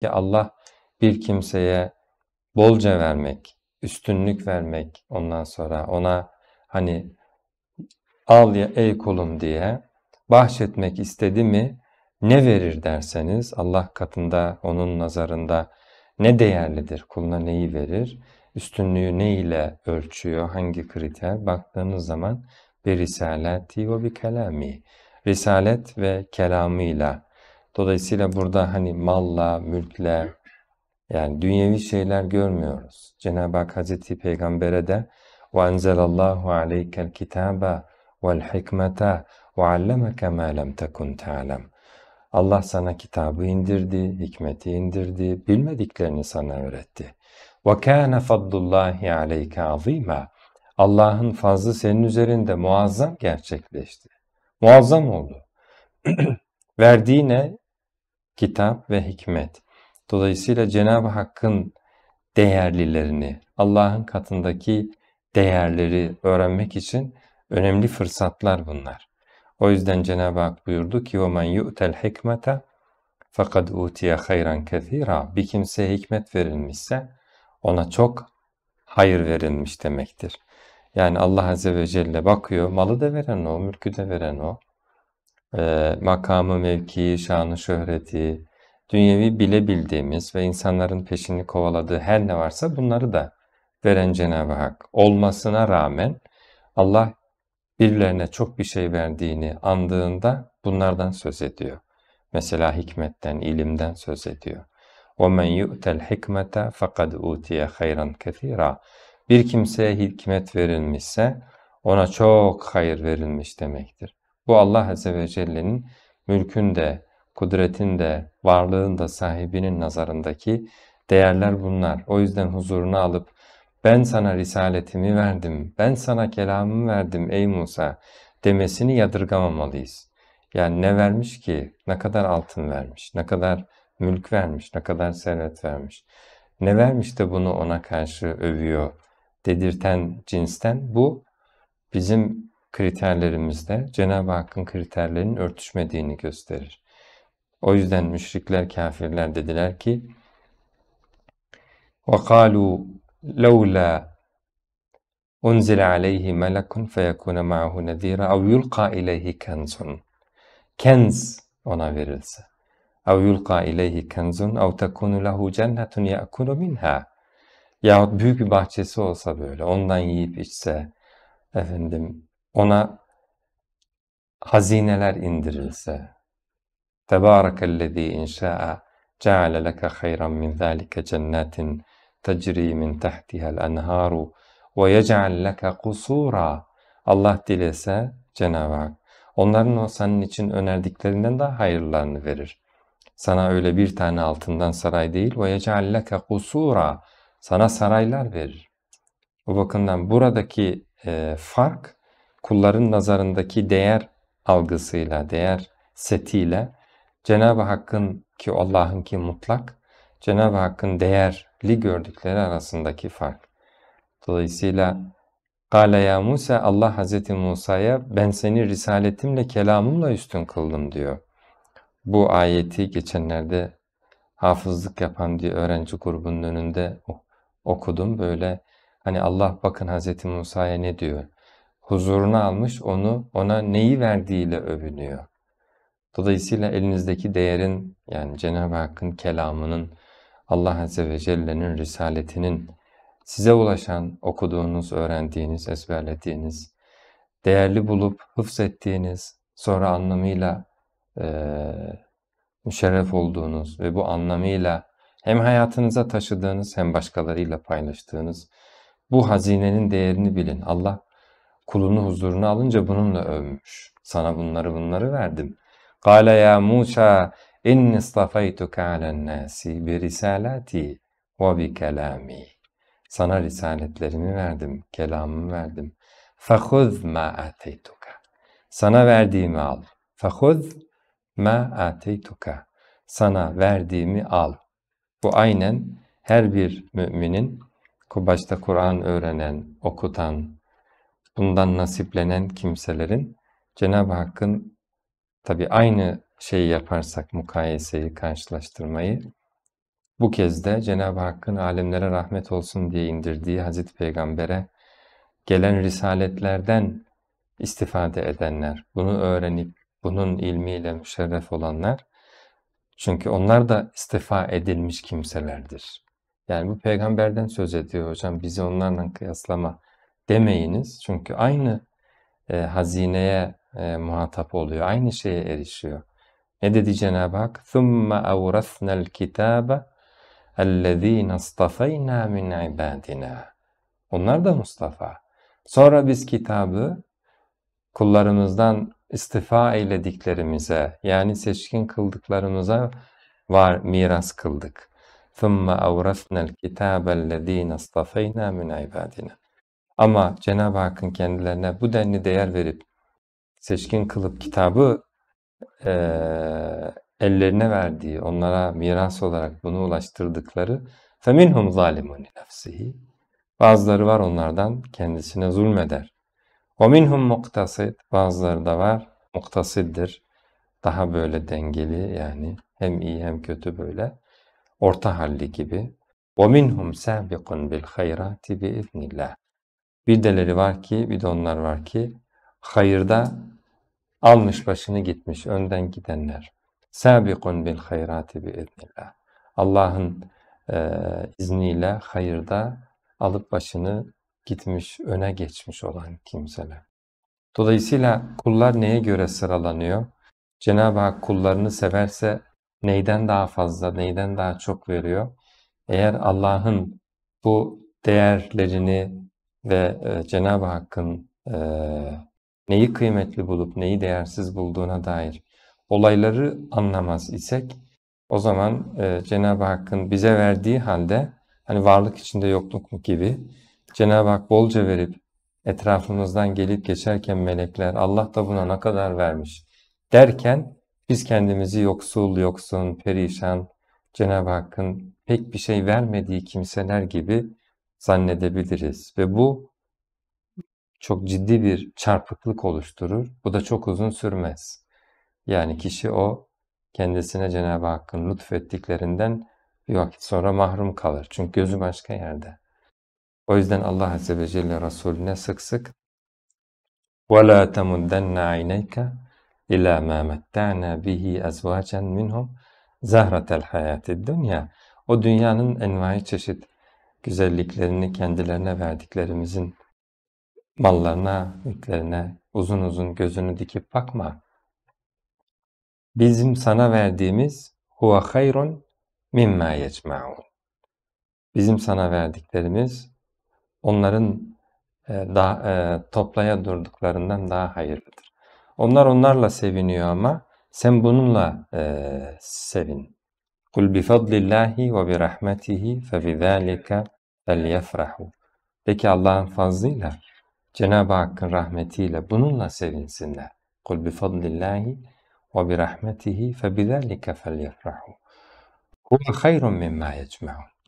ki Allah bir kimseye bolca vermek, üstünlük vermek ondan sonra ona hani al ya ey kulum diye bahşetmek istedi mi ne verir derseniz Allah katında onun nazarında ne değerlidir kuluna neyi verir üstünlüğü ne ile ölçüyor hangi kriter baktığınız zaman bir risaleti ve bir kelami risalet ve kelamıyla Dolayısıyla burada hani malla, mülkle yani dünyevi şeyler görmüyoruz. Cenab-ı Hak Hazreti Peygamber'e de وَاَنْزَلَ اللّٰهُ عَلَيْكَ الْكِتَابَ وَالْحِكْمَةَ وَعَلَّمَكَ مَا لَمْ تَكُنْ تَعْلَمْ Allah sana kitabı indirdi, hikmeti indirdi, bilmediklerini sana öğretti. وَكَانَ فَضُّ اللّٰهِ عَلَيْكَ عَظ۪يمًا Allah'ın fazlı senin üzerinde muazzam gerçekleşti. Muazzam oldu. Verdiği ne? Kitap ve hikmet. Dolayısıyla Cenab-ı Hakk'ın değerlilerini, Allah'ın katındaki değerleri öğrenmek için önemli fırsatlar bunlar. O yüzden Cenab-ı Hak buyurdu ki وَمَنْ يُؤْتَ الْحِكْمَةَ fakat utiye hayran kethira. Bir kimseye hikmet verilmişse ona çok hayır verilmiş demektir. Yani Allah Azze ve Celle bakıyor, malı da veren o, mülkü de veren o, e, makamı, mevkii, şanı, şöhreti, dünyevi bilebildiğimiz ve insanların peşini kovaladığı her ne varsa bunları da veren Cenab-ı Hak olmasına rağmen Allah birilerine çok bir şey verdiğini andığında bunlardan söz ediyor. Mesela hikmetten, ilimden söz ediyor. وَمَنْ يُؤْتَ الْحِكْمَةَ فَقَدْ اُوْتِيَ خَيْرًا كَثِيرًا Bir kimseye hikmet verilmişse ona çok hayır verilmiş demektir. Bu Allah Azze ve Celle'nin mülkün de, kudretin de, varlığın da sahibinin nazarındaki değerler bunlar. O yüzden huzuruna alıp ben sana risaletimi verdim, ben sana kelamımı verdim ey Musa demesini yadırgamamalıyız. Yani ne vermiş ki, ne kadar altın vermiş, ne kadar mülk vermiş, ne kadar servet vermiş. Ne vermiş de bunu ona karşı övüyor dedirten cinsten bu bizim kriterlerimizde Cenab-ı Hakk'ın kriterlerinin örtüşmediğini gösterir. O yüzden müşrikler, kafirler dediler ki وَقَالُوا لَوْلَا اُنْزِلَ عَلَيْهِ مَلَكٌ فَيَكُونَ مَعَهُ نَذ۪يرًا اَوْ يُلْقَى اِلَيْهِ كَنْزٌ Kenz ona verilse. اَوْ يُلْقَى اِلَيْهِ كَنْزٌ اَوْ تَكُونُ لَهُ جَنَّةٌ يَأْكُلُ مِنْهَا Yahut büyük bir bahçesi olsa böyle, ondan yiyip içse, efendim ona hazineler indirilse. Tebârekellezî inşâ'a ceale leke hayran min zâlike cennetin tecrî min tehtihel enhâru ve yec'al leke kusûrâ. Allah dilese Cenab-ı Hak onların o senin için önerdiklerinden daha hayırlarını verir. Sana öyle bir tane altından saray değil ve yec'al leke kusûrâ. Sana saraylar verir. Bu bakımdan buradaki e, fark kulların nazarındaki değer algısıyla, değer setiyle Cenab-ı Hakk'ın ki Allah'ın ki mutlak, Cenab-ı Hakk'ın değerli gördükleri arasındaki fark. Dolayısıyla Kale ya Musa, Allah Hazreti Musa'ya ben seni risaletimle, kelamımla üstün kıldım diyor. Bu ayeti geçenlerde hafızlık yapan diye öğrenci grubunun önünde okudum. Böyle hani Allah bakın Hazreti Musa'ya ne diyor? huzuruna almış, onu ona neyi verdiğiyle övünüyor. Dolayısıyla elinizdeki değerin yani Cenab-ı Hakk'ın kelamının, Allah Azze ve Celle'nin risaletinin size ulaşan, okuduğunuz, öğrendiğiniz, ezberlediğiniz, değerli bulup hıfzettiğiniz, sonra anlamıyla e, müşerref olduğunuz ve bu anlamıyla hem hayatınıza taşıdığınız hem başkalarıyla paylaştığınız bu hazinenin değerini bilin. Allah kulunu huzuruna alınca bununla övmüş. Sana bunları bunları verdim. Kale ya Musa inni stafaytuka alen nasi bi risalati ve bi kelami. Sana risaletlerimi verdim, kelamımı verdim. Fahuz ma ateytuka. Sana verdiğimi al. Fahuz ma ateytuka. Sana verdiğimi al. Bu aynen her bir müminin başta Kur'an öğrenen, okutan, bundan nasiplenen kimselerin Cenab-ı Hakk'ın tabi aynı şeyi yaparsak mukayeseyi, karşılaştırmayı bu kez de Cenab-ı Hakk'ın alemlere rahmet olsun diye indirdiği Hazreti Peygamber'e gelen risaletlerden istifade edenler, bunu öğrenip bunun ilmiyle müşerref olanlar çünkü onlar da istifa edilmiş kimselerdir. Yani bu peygamberden söz ediyor hocam bizi onlarla kıyaslama demeyiniz. Çünkü aynı e, hazineye e, muhatap oluyor. Aynı şeye erişiyor. Ne dedi Cenab-ı Hak? ثُمَّ اَوْرَثْنَا الْكِتَابَ اَلَّذ۪ينَ اصْطَفَيْنَا مِنْ عِبَادِنَا Onlar da Mustafa. Sonra biz kitabı kullarımızdan istifa eylediklerimize yani seçkin kıldıklarımıza var miras kıldık. ثُمَّ اَوْرَثْنَا الْكِتَابَ الَّذ۪ينَ اصْطَفَيْنَا مِنْ عِبَادِنَا ama Cenab-ı Hakk'ın kendilerine bu denli değer verip seçkin kılıp kitabı e, ellerine verdiği, onlara miras olarak bunu ulaştırdıkları فَمِنْهُمْ ظَالِمُونِ نَفْسِهِ Bazıları var onlardan kendisine zulmeder. وَمِنْهُمْ مُقْتَصِدْ Bazıları da var muktasiddir. Daha böyle dengeli yani hem iyi hem kötü böyle. Orta halli gibi. وَمِنْهُمْ سَابِقٌ بِالْخَيْرَاتِ بِإِذْنِ اللّٰهِ bir deleri var ki, bir de onlar var ki hayırda almış başını gitmiş önden gidenler. Sabikun bil hayrati bi idnillah. Allah'ın e, izniyle hayırda alıp başını gitmiş, öne geçmiş olan kimseler. Dolayısıyla kullar neye göre sıralanıyor? Cenab-ı Hak kullarını severse neyden daha fazla, neyden daha çok veriyor? Eğer Allah'ın bu değerlerini ve e, Cenab-ı Hakk'ın e, neyi kıymetli bulup neyi değersiz bulduğuna dair olayları anlamaz isek o zaman e, Cenab-ı Hakk'ın bize verdiği halde hani varlık içinde yokluk mu gibi Cenab-ı Hak bolca verip etrafımızdan gelip geçerken melekler Allah da buna ne kadar vermiş derken biz kendimizi yoksul, yoksun, perişan, Cenab-ı Hakk'ın pek bir şey vermediği kimseler gibi zannedebiliriz ve bu çok ciddi bir çarpıklık oluşturur. Bu da çok uzun sürmez. Yani kişi o kendisine Cenab-ı Hakk'ın lütfettiklerinden bir vakit sonra mahrum kalır. Çünkü gözü başka yerde. O yüzden Allah Azze ve Celle Resulüne sık sık وَلَا تَمُدَّنَّ عَيْنَيْكَ اِلَى مَا مَتَّعْنَا بِهِ اَزْوَاجًا مِنْهُمْ زَهْرَةَ الْحَيَاتِ الدُّنْيَا O dünyanın envai çeşit güzelliklerini kendilerine verdiklerimizin mallarına, mülklerine uzun uzun gözünü dikip bakma. Bizim sana verdiğimiz huve hayrun mimma yecma'un. Bizim sana verdiklerimiz onların e, daha, e, toplaya durduklarından daha hayırlıdır. Onlar onlarla seviniyor ama sen bununla e, sevin. Kul bi fadlillahi ve bi rahmetihi fe bi zalika felyefrahu. De ki Allah'ın fazlıyla, Cenab-ı Hakk'ın rahmetiyle bununla sevinsinler. Kul bi fadlillahi ve bi rahmetihi fe bi zalika felyefrahu. Huve hayrun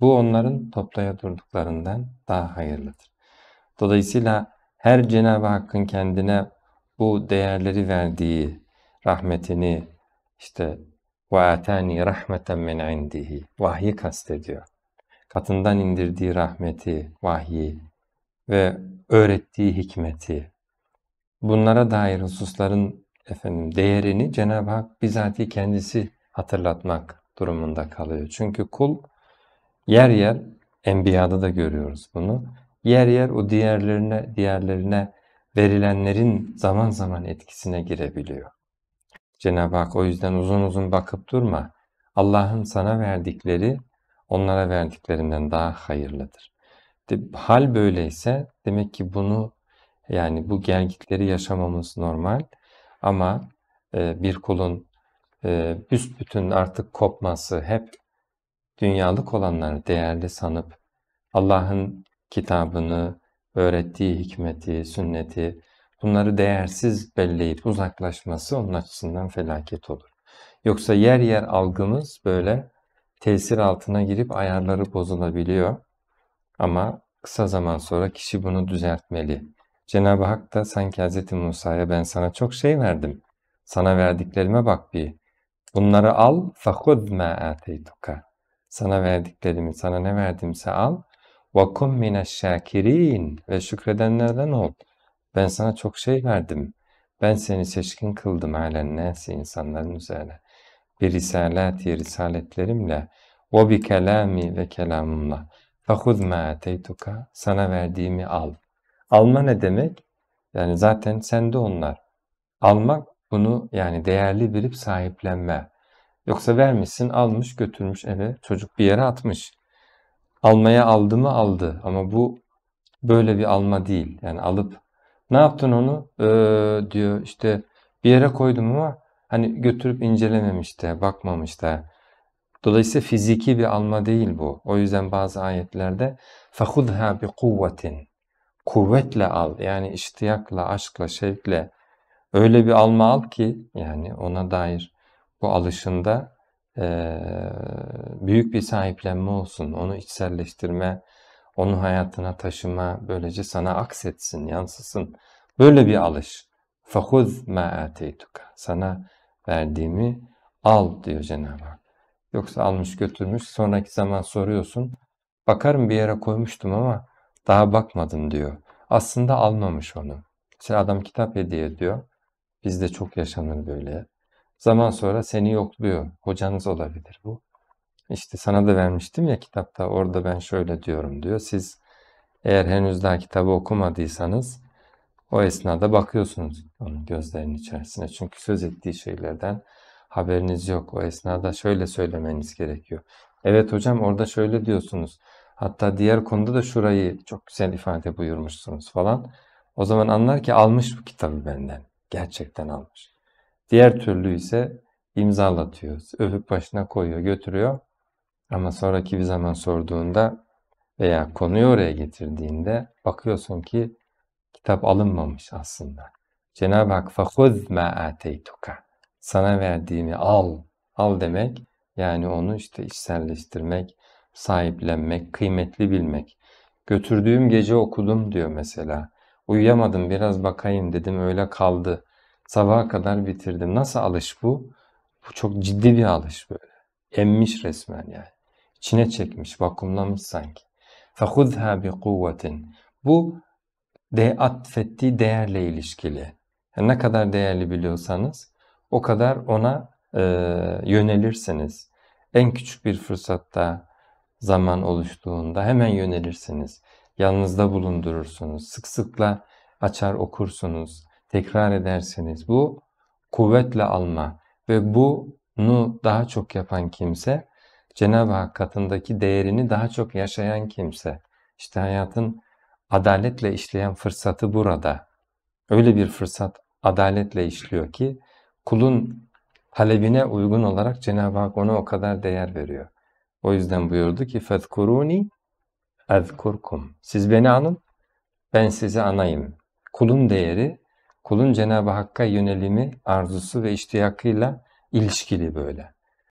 Bu onların toplaya durduklarından daha hayırlıdır. Dolayısıyla her Cenab-ı Hakk'ın kendine bu değerleri verdiği, rahmetini, işte ve atani rahmeten min indihi. Vahyi kastediyor. Katından indirdiği rahmeti, vahyi ve öğrettiği hikmeti. Bunlara dair hususların efendim değerini Cenab-ı Hak bizatihi kendisi hatırlatmak durumunda kalıyor. Çünkü kul yer yer enbiyada da görüyoruz bunu. Yer yer o diğerlerine diğerlerine verilenlerin zaman zaman etkisine girebiliyor. Cenab-ı Hak o yüzden uzun uzun bakıp durma. Allah'ın sana verdikleri onlara verdiklerinden daha hayırlıdır. De, hal böyleyse demek ki bunu yani bu gelgitleri yaşamamız normal ama e, bir kulun e, bütün artık kopması hep dünyalık olanları değerli sanıp Allah'ın kitabını, öğrettiği hikmeti, sünneti bunları değersiz belleyip uzaklaşması onun açısından felaket olur. Yoksa yer yer algımız böyle tesir altına girip ayarları bozulabiliyor. Ama kısa zaman sonra kişi bunu düzeltmeli. Cenab-ı Hak da sanki Hz. Musa'ya ben sana çok şey verdim. Sana verdiklerime bak bir. Bunları al fakud ma ateytuka. Sana verdiklerimi, sana ne verdimse al. Ve kum mineşşakirin ve şükredenlerden ol. Ben sana çok şey verdim. Ben seni seçkin kıldım halen nesi insanların üzerine. Bir risalati risaletlerimle ve bi kelami ve kelamımla. Fahud ma ateytuka sana verdiğimi al. Alma ne demek? Yani zaten sende onlar. Almak bunu yani değerli bilip sahiplenme. Yoksa vermişsin almış götürmüş eve çocuk bir yere atmış. Almaya aldı mı aldı ama bu böyle bir alma değil. Yani alıp ne yaptın onu? Ee, diyor işte bir yere koydum ama hani götürüp incelememiş de, bakmamış da. Dolayısıyla fiziki bir alma değil bu. O yüzden bazı ayetlerde فَخُذْهَا بِقُوَّةٍ Kuvvetle al yani iştiyakla, aşkla, şevkle öyle bir alma al ki yani ona dair bu alışında e, büyük bir sahiplenme olsun, onu içselleştirme, onu hayatına taşıma böylece sana aksetsin, yansısın. Böyle bir alış. Fakuz ma ateytuka. Sana verdiğimi al diyor Cenab-ı Hak. Yoksa almış götürmüş sonraki zaman soruyorsun. Bakarım bir yere koymuştum ama daha bakmadım diyor. Aslında almamış onu. İşte adam kitap hediye ediyor. Bizde çok yaşanır böyle. Zaman sonra seni yokluyor. Hocanız olabilir bu. İşte sana da vermiştim ya kitapta orada ben şöyle diyorum diyor. Siz eğer henüz daha kitabı okumadıysanız o esnada bakıyorsunuz onun gözlerinin içerisine. Çünkü söz ettiği şeylerden haberiniz yok. O esnada şöyle söylemeniz gerekiyor. Evet hocam orada şöyle diyorsunuz. Hatta diğer konuda da şurayı çok güzel ifade buyurmuşsunuz falan. O zaman anlar ki almış bu kitabı benden. Gerçekten almış. Diğer türlü ise imzalatıyor. Öpüp başına koyuyor, götürüyor. Ama sonraki bir zaman sorduğunda veya konuyu oraya getirdiğinde bakıyorsun ki kitap alınmamış aslında. Cenab-ı Hak فَخُذْ مَا اَتَيْتُكَ Sana verdiğimi al, al demek yani onu işte içselleştirmek, sahiplenmek, kıymetli bilmek. Götürdüğüm gece okudum diyor mesela. Uyuyamadım biraz bakayım dedim öyle kaldı. Sabaha kadar bitirdim. Nasıl alış bu? Bu çok ciddi bir alış böyle. Emmiş resmen yani. Çine çekmiş, vakumlamış sanki. فَخُذْهَا بِقُوَّةٍ Bu de atfettiği değerle ilişkili. Yani ne kadar değerli biliyorsanız o kadar ona e, yönelirsiniz. En küçük bir fırsatta zaman oluştuğunda hemen yönelirsiniz. Yanınızda bulundurursunuz. Sık sıkla açar okursunuz. Tekrar edersiniz. Bu kuvvetle alma ve bunu daha çok yapan kimse Cenab-ı Hak katındaki değerini daha çok yaşayan kimse. İşte hayatın adaletle işleyen fırsatı burada. Öyle bir fırsat adaletle işliyor ki kulun talebine uygun olarak Cenab-ı Hak ona o kadar değer veriyor. O yüzden buyurdu ki فَذْكُرُونِ اَذْكُرْكُمْ Siz beni anın, ben sizi anayım. Kulun değeri, kulun Cenab-ı Hakk'a yönelimi, arzusu ve iştiyakıyla ilişkili böyle.